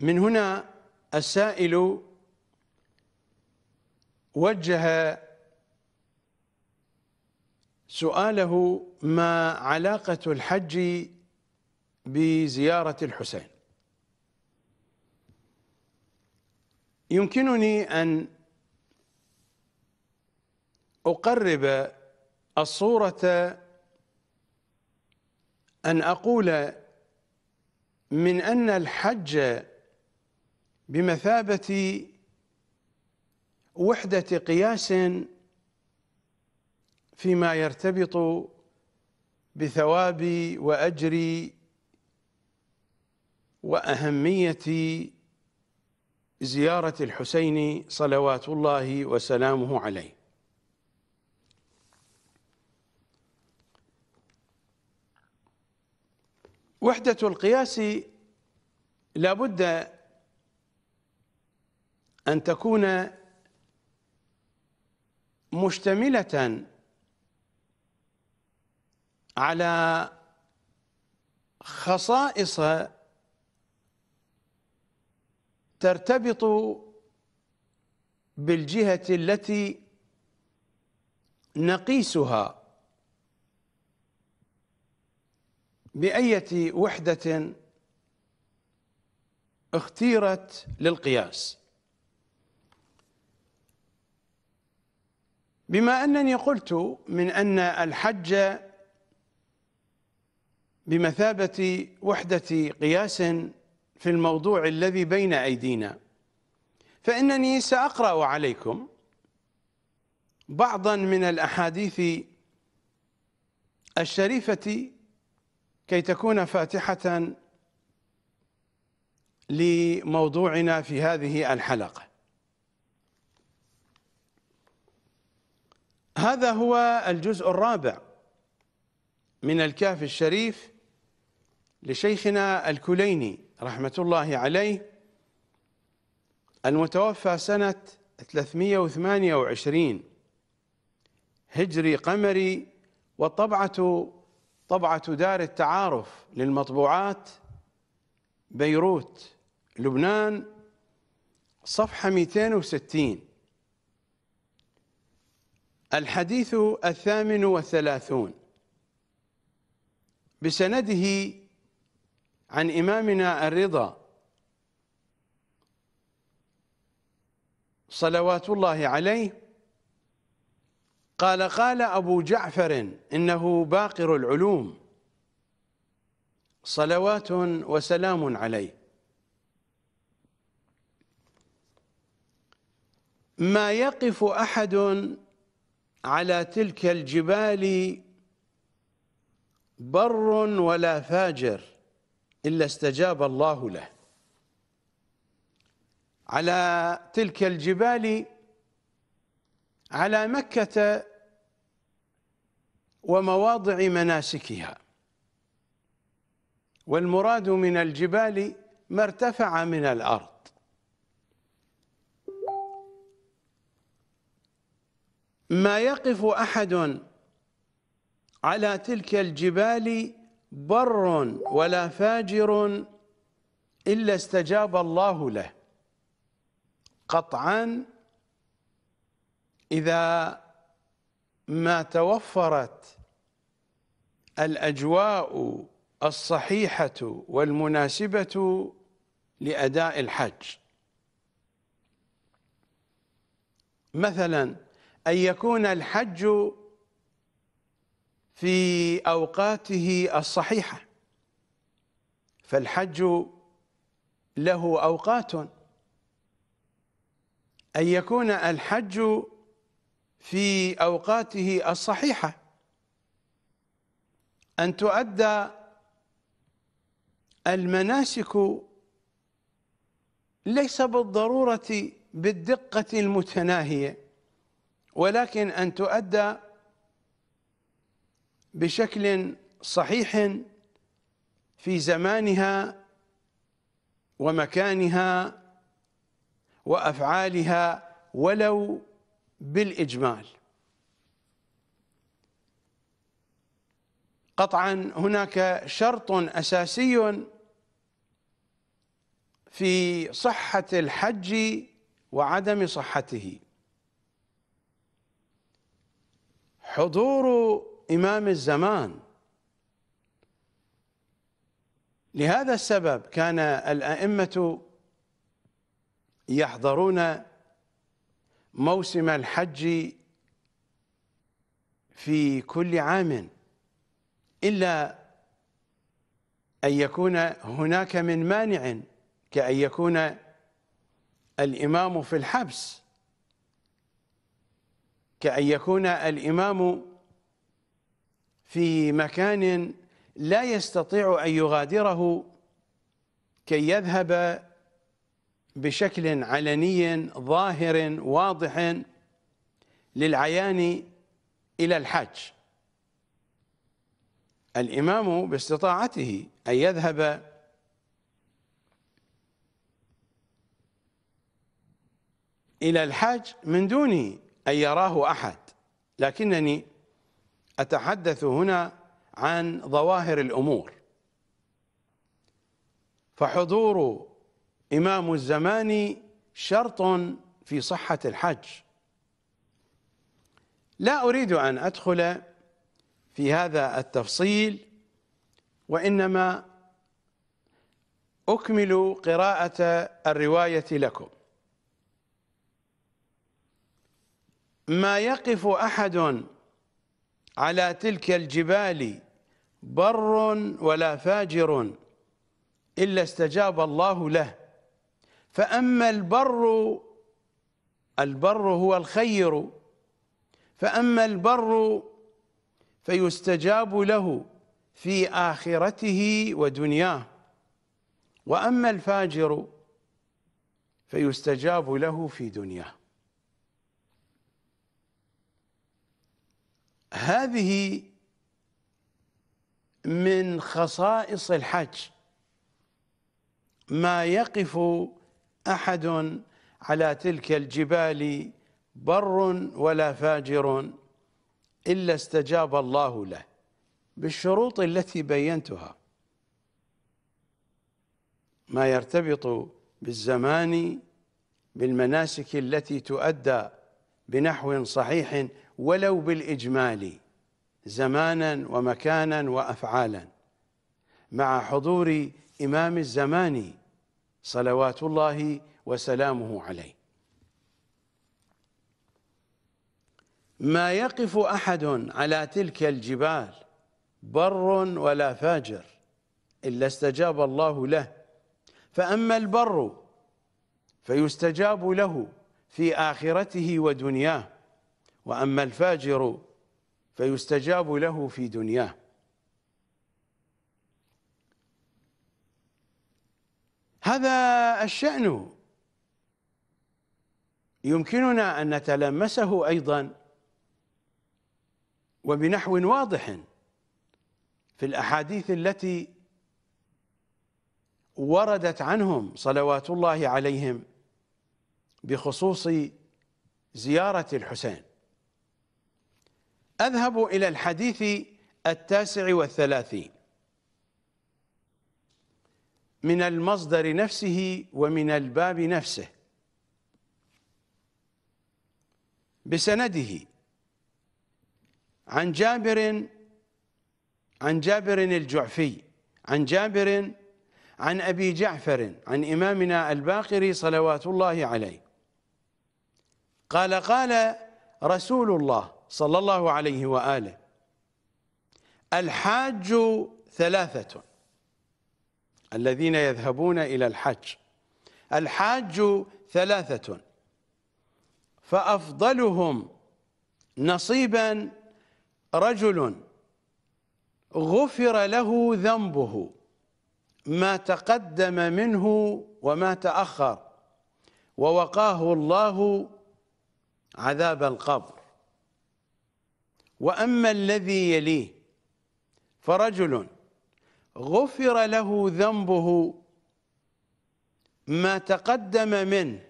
من هنا السائل وجه سؤاله ما علاقة الحج بزيارة الحسين يمكنني أن أقرب الصورة أن أقول من أن الحج بمثابة وحدة قياس فيما يرتبط بثواب وأجر وأهمية زيارة الحسين صلوات الله وسلامه عليه وحدة القياس لابد أن تكون مشتملة على خصائص ترتبط بالجهة التي نقيسها بأية وحدة اختيرت للقياس بما أنني قلت من أن الحج بمثابة وحدة قياس في الموضوع الذي بين أيدينا فإنني سأقرأ عليكم بعضا من الأحاديث الشريفة كي تكون فاتحة لموضوعنا في هذه الحلقة هذا هو الجزء الرابع من الكهف الشريف لشيخنا الكليني رحمة الله عليه المتوفى سنة 328 هجري قمري وطبعة طبعة دار التعارف للمطبوعات بيروت لبنان صفحة 260 الحديث الثامن والثلاثون بسنده عن إمامنا الرضا صلوات الله عليه قال قال أبو جعفر إنه باقر العلوم صلوات وسلام عليه ما يقف أحد على تلك الجبال بر ولا فاجر إلا استجاب الله له على تلك الجبال على مكة ومواضع مناسكها والمراد من الجبال ما ارتفع من الأرض ما يقف أحد على تلك الجبال بر ولا فاجر إلا استجاب الله له قطعا إذا ما توفرت الأجواء الصحيحة والمناسبة لأداء الحج مثلاً أن يكون الحج في أوقاته الصحيحة فالحج له أوقات أن يكون الحج في أوقاته الصحيحة أن تؤدى المناسك ليس بالضرورة بالدقة المتناهية ولكن أن تؤدى بشكل صحيح في زمانها ومكانها وأفعالها ولو بالإجمال قطعا هناك شرط أساسي في صحة الحج وعدم صحته حضور إمام الزمان لهذا السبب كان الأئمة يحضرون موسم الحج في كل عام إلا أن يكون هناك من مانع كأن يكون الإمام في الحبس كأن يكون الإمام في مكان لا يستطيع أن يغادره كي يذهب بشكل علني ظاهر واضح للعيان إلى الحج الإمام باستطاعته أن يذهب إلى الحج من دونه أن يراه أحد لكنني أتحدث هنا عن ظواهر الأمور فحضور إمام الزمان شرط في صحة الحج لا أريد أن أدخل في هذا التفصيل وإنما أكمل قراءة الرواية لكم ما يقف أحد على تلك الجبال بر ولا فاجر إلا استجاب الله له فأما البر البر هو الخير فأما البر فيستجاب له في آخرته ودنياه وأما الفاجر فيستجاب له في دنياه هذه من خصائص الحج ما يقف احد على تلك الجبال بر ولا فاجر الا استجاب الله له بالشروط التي بينتها ما يرتبط بالزمان بالمناسك التي تؤدى بنحو صحيح ولو بالإجمال زمانا ومكانا وأفعالا مع حضور إمام الزمان صلوات الله وسلامه عليه ما يقف أحد على تلك الجبال بر ولا فاجر إلا استجاب الله له فأما البر فيستجاب له في آخرته ودنياه وأما الفاجر فيستجاب له في دنياه هذا الشأن يمكننا أن نتلمسه أيضا وبنحو واضح في الأحاديث التي وردت عنهم صلوات الله عليهم بخصوص زيارة الحسين أذهب إلى الحديث التاسع والثلاثين من المصدر نفسه ومن الباب نفسه بسنده عن جابر عن جابر الجعفي عن جابر عن أبي جعفر عن إمامنا الباقر صلوات الله عليه قال قال رسول الله صلى الله عليه وآله الحاج ثلاثة الذين يذهبون إلى الحج الحاج ثلاثة فأفضلهم نصيبا رجل غفر له ذنبه ما تقدم منه وما تأخر ووقاه الله عذاب القبر وأما الذي يليه فرجل غفر له ذنبه ما تقدم منه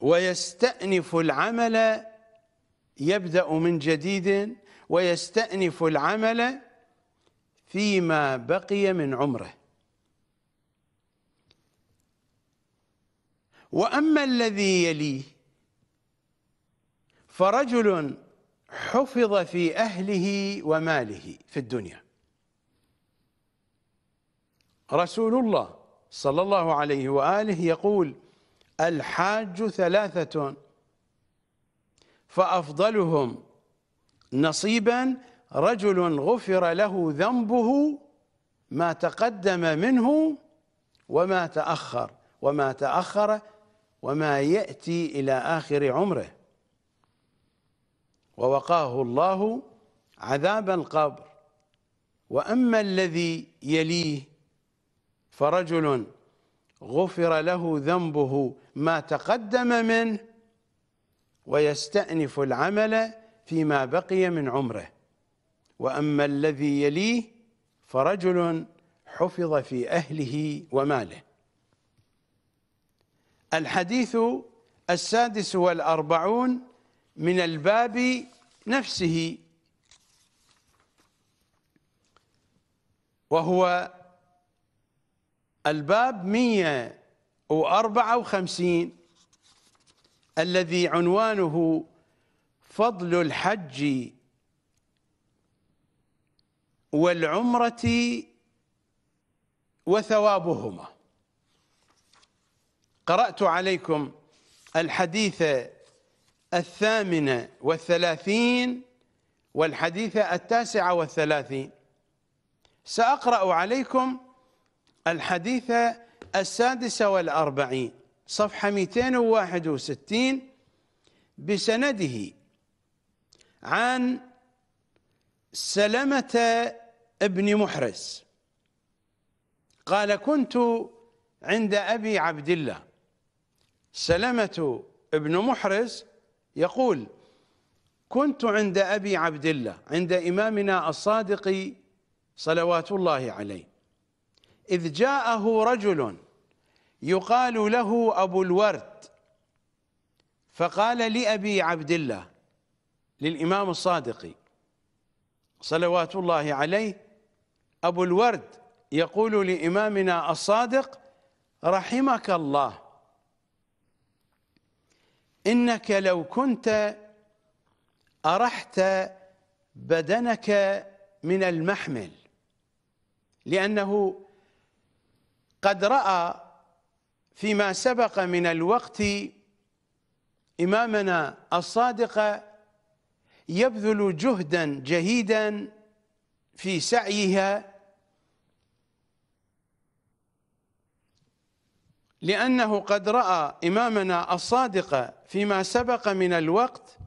ويستأنف العمل يبدأ من جديد ويستأنف العمل فيما بقي من عمره وأما الذي يليه فرجل حفظ في أهله وماله في الدنيا رسول الله صلى الله عليه وآله يقول الحاج ثلاثة فأفضلهم نصيبا رجل غفر له ذنبه ما تقدم منه وما تأخر وما تأخر وما يأتي إلى آخر عمره ووقاه الله عذاب القبر وأما الذي يليه فرجل غفر له ذنبه ما تقدم منه ويستأنف العمل فيما بقي من عمره وأما الذي يليه فرجل حفظ في أهله وماله الحديث السادس والأربعون من الباب نفسه وهو الباب 154 الذي عنوانه فضل الحج والعمرة وثوابهما قرأت عليكم الحديث الثامنة والثلاثين والحديثة التاسعة والثلاثين سأقرأ عليكم الحديثة السادسة والأربعين صفحة 261 بسنده عن سلمة ابن محرز قال كنت عند أبي عبد الله سلمة ابن محرز يقول كنت عند أبي عبد الله عند إمامنا الصادق صلوات الله عليه إذ جاءه رجل يقال له أبو الورد فقال لأبي عبد الله للإمام الصادق صلوات الله عليه أبو الورد يقول لإمامنا الصادق رحمك الله إنك لو كنت أرحت بدنك من المحمل لأنه قد رأى فيما سبق من الوقت إمامنا الصادق يبذل جهدا جهيدا في سعيها لأنه قد رأى إمامنا الصادق فيما سبق من الوقت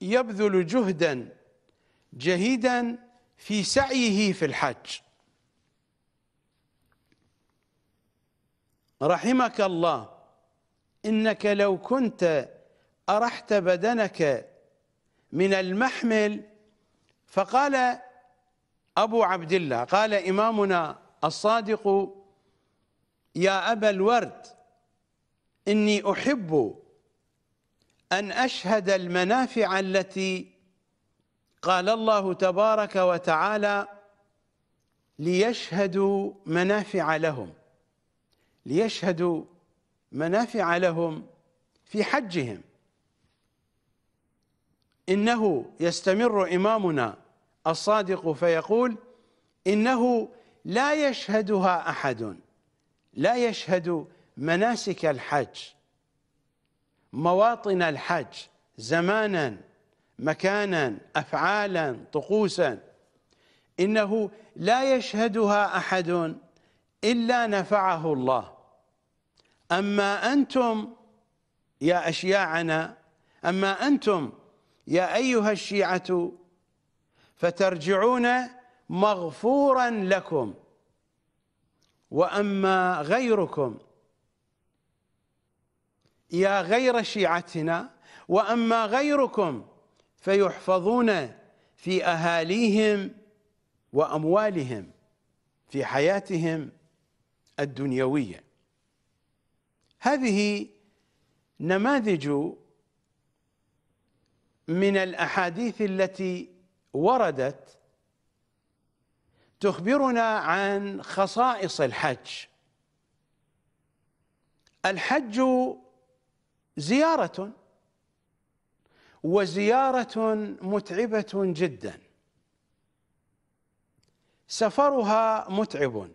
يبذل جهدا جهيدا في سعيه في الحج رحمك الله إنك لو كنت أرحت بدنك من المحمل فقال أبو عبد الله قال إمامنا الصادق يا أبا الورد إني أحب أن أشهد المنافع التي قال الله تبارك وتعالى ليشهدوا منافع لهم ليشهدوا منافع لهم في حجهم إنه يستمر إمامنا الصادق فيقول إنه لا يشهدها أحد لا يشهد مناسك الحج مواطن الحج زمانا مكانا افعالا طقوسا انه لا يشهدها احد الا نفعه الله اما انتم يا اشياعنا اما انتم يا ايها الشيعه فترجعون مغفورا لكم واما غيركم يا غير شيعتنا واما غيركم فيحفظون في اهاليهم واموالهم في حياتهم الدنيويه هذه نماذج من الاحاديث التي وردت تخبرنا عن خصائص الحج الحج زياره وزياره متعبه جدا سفرها متعب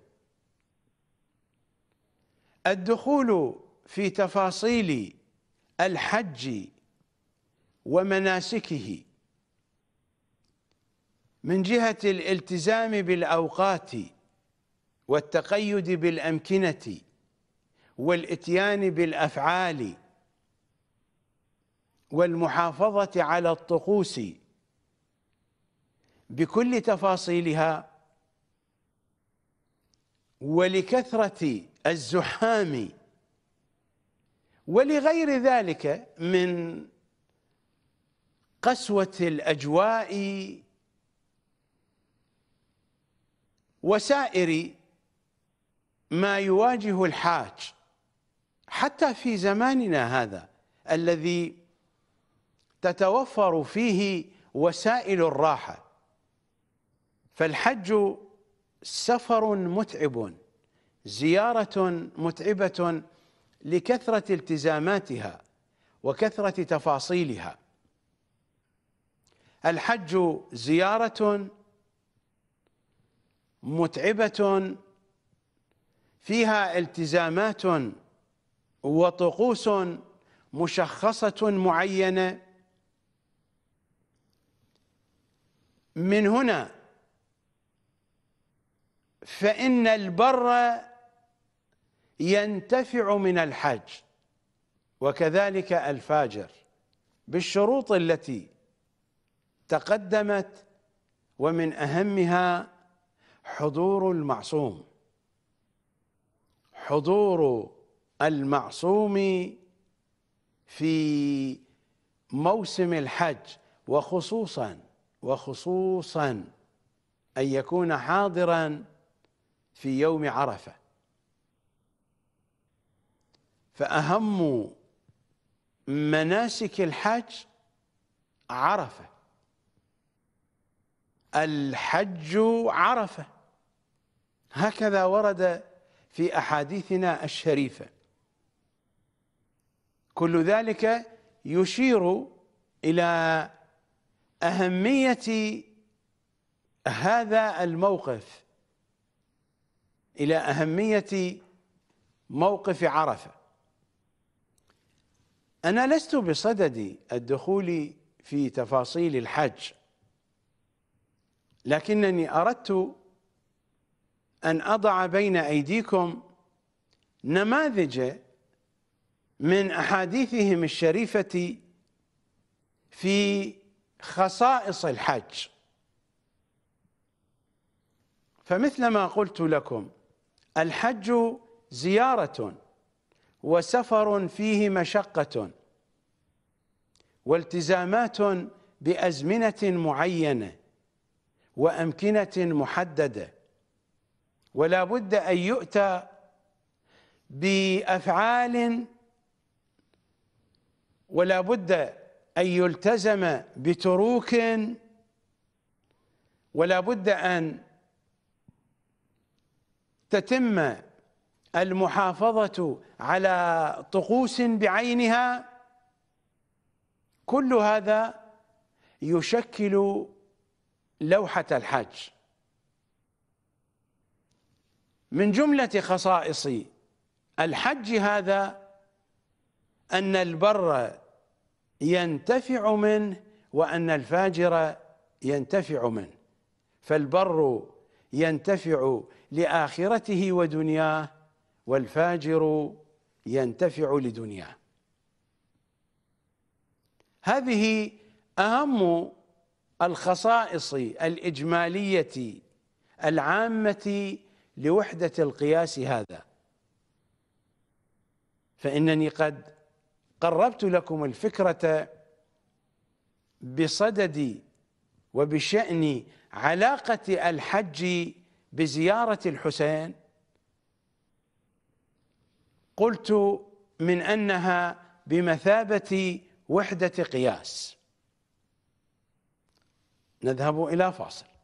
الدخول في تفاصيل الحج ومناسكه من جهة الالتزام بالأوقات والتقيد بالأمكنة والاتيان بالأفعال والمحافظة على الطقوس بكل تفاصيلها ولكثرة الزحام ولغير ذلك من قسوة الأجواء وسائر ما يواجه الحاج حتى في زماننا هذا الذي تتوفر فيه وسائل الراحه فالحج سفر متعب زياره متعبه لكثره التزاماتها وكثره تفاصيلها الحج زياره متعبة فيها التزامات وطقوس مشخصة معينة من هنا فإن البر ينتفع من الحج وكذلك الفاجر بالشروط التي تقدمت ومن أهمها حضور المعصوم حضور المعصوم في موسم الحج وخصوصا وخصوصا ان يكون حاضرا في يوم عرفه فاهم مناسك الحج عرفه الحج عرفه هكذا ورد في أحاديثنا الشريفة كل ذلك يشير إلى أهمية هذا الموقف إلى أهمية موقف عرفة أنا لست بصدد الدخول في تفاصيل الحج لكنني أردت أن أضع بين أيديكم نماذج من أحاديثهم الشريفة في خصائص الحج فمثل ما قلت لكم الحج زيارة وسفر فيه مشقة والتزامات بأزمنة معينة وأمكنة محددة ولا بد أن يؤتى بأفعال ولا بد أن يلتزم بتروك ولا بد أن تتم المحافظة على طقوس بعينها كل هذا يشكل لوحة الحج من جملة خصائص الحج هذا أن البر ينتفع منه وأن الفاجر ينتفع منه فالبر ينتفع لآخرته ودنياه والفاجر ينتفع لدنياه هذه أهم الخصائص الإجمالية العامة لوحدة القياس هذا فإنني قد قربت لكم الفكرة بصدد وبشأن علاقة الحج بزيارة الحسين قلت من أنها بمثابة وحدة قياس نذهب إلى فاصل